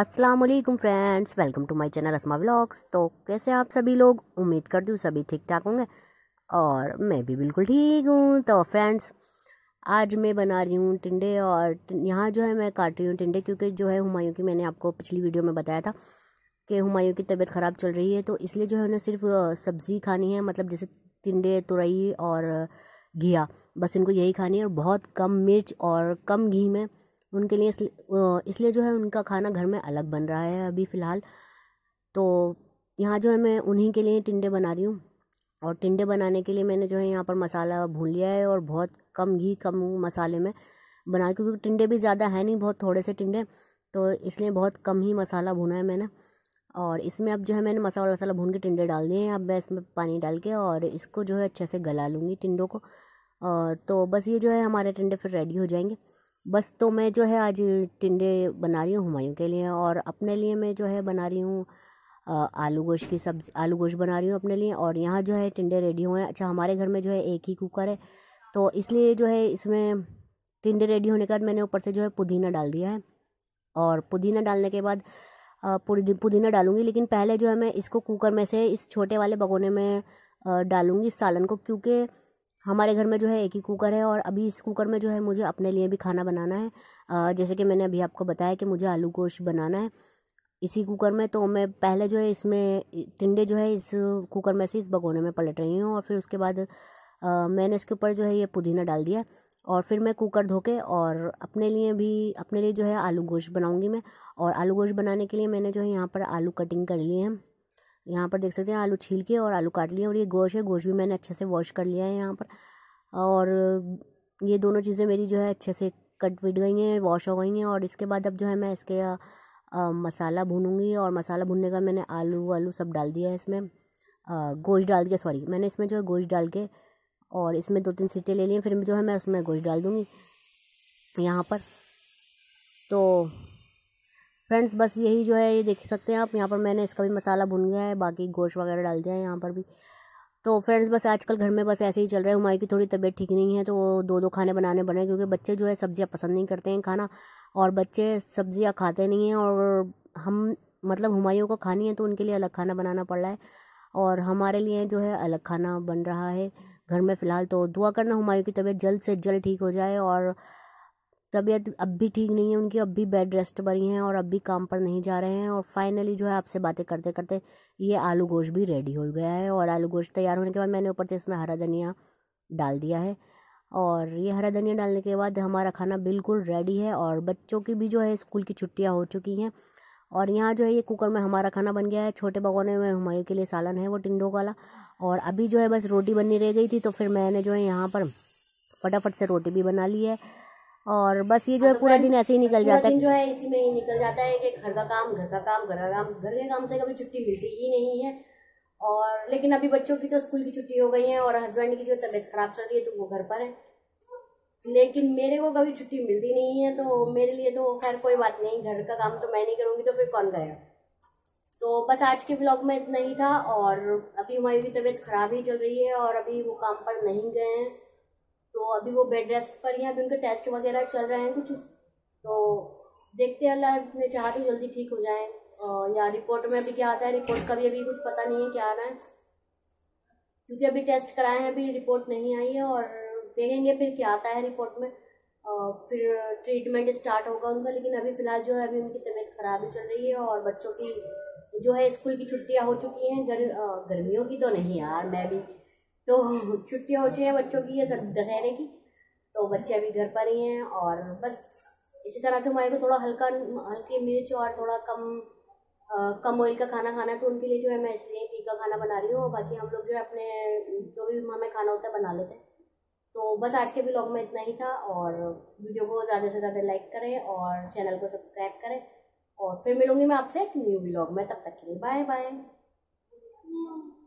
अस्सलाम वालेकुम friends welcome to my channel Asma vlogs तो कैसे आप सभी लोग उम्मीद कर दूँ सभी ठीक ठाक होंगे और मैं भी बिल्कुल ठीक हूँ तो फ्रेंड्स आज मैं बना रही हूँ टिंडे और यहाँ जो है मैं काट रही हूँ टिंडे क्योंकि जो है हुमायूं की मैंने आपको पिछली वीडियो में बताया था कि हुमायूं की तबीयत ख़राब चल रही है तो इसलिए जो है उन्हें सिर्फ सब्ज़ी खानी है मतलब जैसे टिंडे तुरई और घिया बस इनको यही खानी है और बहुत कम मिर्च और कम घी में उनके लिए इसलिए जो है उनका खाना घर में अलग बन रहा है अभी फ़िलहाल तो यहाँ जो है मैं उन्हीं के लिए टिंडे बना रही हूँ और टिंडे बनाने के लिए मैंने जो है यहाँ पर मसाला भून लिया है और बहुत कम घी कम मसाले में बना क्योंकि टिंडे भी ज़्यादा है नहीं बहुत थोड़े से टिंडे तो इसलिए बहुत कम ही मसाला भुना है मैंने और इसमें अब जो है मैंने मसाला वसाला भून के टिंडे डाल दिए हैं अब मैं इसमें पानी डाल के और इसको जो है अच्छे से गला लूँगी टिंडों को और तो बस ये जो है हमारे टिंडे फिर रेडी हो जाएंगे बस तो मैं जो है आज टिंडे बना रही हूँ हुमायूं के लिए और अपने लिए मैं जो है बना रही हूँ आलू गोश की सब्ज़ी आलू गोश बना रही हूँ अपने लिए और यहाँ जो है टिंडे रेडी हुए हैं अच्छा हमारे घर में जो है एक ही कुकर है तो इसलिए जो है इसमें टिंडे रेडी होने के बाद मैंने ऊपर से जो है पुदीना डाल दिया है और पुदीना डालने के बाद पुदीना डालूंगी लेकिन पहले जो है मैं इसको कुकर में से इस छोटे वाले भगोने में डालूंगी सालन को क्योंकि हमारे घर में जो है एक ही कुकर है और अभी इस कुकर में जो है मुझे अपने लिए भी खाना बनाना है जैसे कि मैंने अभी आपको बताया कि मुझे आलू गोश्त बनाना है इसी कुकर में तो मैं पहले जो है इसमें टिंडे जो है इस कुकर में से इस भगोने में पलट रही हूँ और फिर उसके बाद आ, मैंने इसके ऊपर जो है ये पुदीना डाल दिया और फिर मैं कुकर धो के और अपने लिए भी अपने लिए जो है आलू गोश्त बनाऊँगी मैं और आलू गोश्त बनाने के लिए मैंने जो है यहाँ पर आलू कटिंग कर लिए हैं यहाँ पर देख सकते हैं आलू छील के और आलू काट लिए और ये गोश है गोश्त भी मैंने अच्छे से वॉश कर लिया है यहाँ पर और ये दोनों चीज़ें मेरी जो है अच्छे से कट विट गई हैं वॉश हो गई हैं और इसके बाद अब जो है मैं इसके आ, आ, मसाला भूनूंगी और मसाला भूनने का मैंने आलू वालू सब डाल दिया है इसमें गोश्त डाल के सॉरी मैंने इसमें जो है गोश्त डाल के और इसमें दो तीन सीटें ले लिए फिर जो है मैं उसमें गोश्त डाल दूँगी यहाँ पर तो फ्रेंड्स बस यही जो है ये देख सकते हैं आप यहाँ पर मैंने इसका भी मसाला भुन गया है बाकी गोश्त वगैरह डाल दिया है यहाँ पर भी तो फ्रेंड्स बस आजकल घर में बस ऐसे ही चल रहा है हमारी की थोड़ी तबीयत ठीक नहीं है तो दो दो खाने बनाने बने क्योंकि बच्चे जो है सब्जियाँ पसंद नहीं करते हैं खाना और बच्चे सब्जियाँ खाते नहीं हैं और हम मतलब हमायों को खानी है तो उनके लिए अलग खाना बनाना पड़ रहा है और हमारे लिए जो है अलग खाना बन रहा है घर में फ़िलहाल तो दुआ करना हुमायूं की तबीयत जल्द से जल्द ठीक हो जाए और तबीयत अब भी ठीक नहीं है उनकी अब भी बेड रेस्ट पर ही हैं और अब भी काम पर नहीं जा रहे हैं और फाइनली जो है आपसे बातें करते करते ये आलू गोश्त भी रेडी हो गया है और आलू गोश्त तैयार होने के बाद मैंने ऊपर से इसमें हरा धनिया डाल दिया है और ये हरा धनिया डालने के बाद हमारा खाना बिल्कुल रेडी है और बच्चों की भी जो है स्कूल की छुट्टियाँ हो चुकी हैं और यहाँ जो है ये कुकर में हमारा खाना बन गया है छोटे भगोने में हमारे के लिए सालन है वो टिंडो वाला और अभी जो है बस रोटी बननी रह गई थी तो फिर मैंने जो है यहाँ पर फटाफट से रोटी भी बना ली है और बस ये जो है हाँ, तो पूरा दिन ऐसे ही निकल जाता है जो है इसी में ही निकल जाता है कि घर का काम घर का काम घर का काम घर के काम से कभी छुट्टी मिलती ही नहीं है और लेकिन अभी बच्चों की तो स्कूल की छुट्टी हो गई है और हस्बैंड की जो तबीयत खराब चल रही है तो वो घर पर है लेकिन मेरे को कभी छुट्टी मिलती नहीं है तो मेरे लिए तो खैर कोई बात नहीं घर का काम तो मैं नहीं करूँगी तो फिर कौन करेगा तो बस आज के ब्लॉग में इतना ही था और अभी हमारी भी तबीयत खराब ही चल रही है और अभी वो काम पर नहीं गए हैं तो अभी वो बेड रेस्ट पर ही अभी उनके टेस्ट वगैरह चल रहे हैं कुछ तो देखते हैं अल्लाह ने चाहती तो हूँ जल्दी ठीक हो जाए और या रिपोर्ट में अभी क्या आता है रिपोर्ट का भी अभी कुछ पता नहीं है क्या आ रहा है क्योंकि अभी टेस्ट कराए हैं अभी रिपोर्ट नहीं आई है और देखेंगे फिर क्या आता है रिपोर्ट में और फिर ट्रीटमेंट स्टार्ट होगा उनका लेकिन अभी फ़िलहाल जो है अभी उनकी तबीयत ख़राब ही चल रही है और बच्चों की जो है स्कूल की छुट्टियाँ हो चुकी हैं गर, गर्मियों की तो नहीं यार मैं भी तो छुट्टियाँ हो चुकी हैं बच्चों की सब दशहरे की तो बच्चे अभी घर पर ही हैं और बस इसी तरह से हमारे को थोड़ा हल्का हल्की मिर्च और थोड़ा कम आ, कम ऑयल का खाना खाना है तो उनके लिए जो है मैं इसलिए घी का खाना बना रही हूँ और बाकी हम लोग जो है अपने जो भी हमें खाना होता है बना लेते हैं तो बस आज के ब्लॉग में इतना ही था और वीडियो को ज़्यादा से ज़्यादा लाइक करें और चैनल को सब्सक्राइब करें और फिर मिलूंगी मैं आपसे एक न्यू ब्लॉग में तब तक के लिए बाय बाय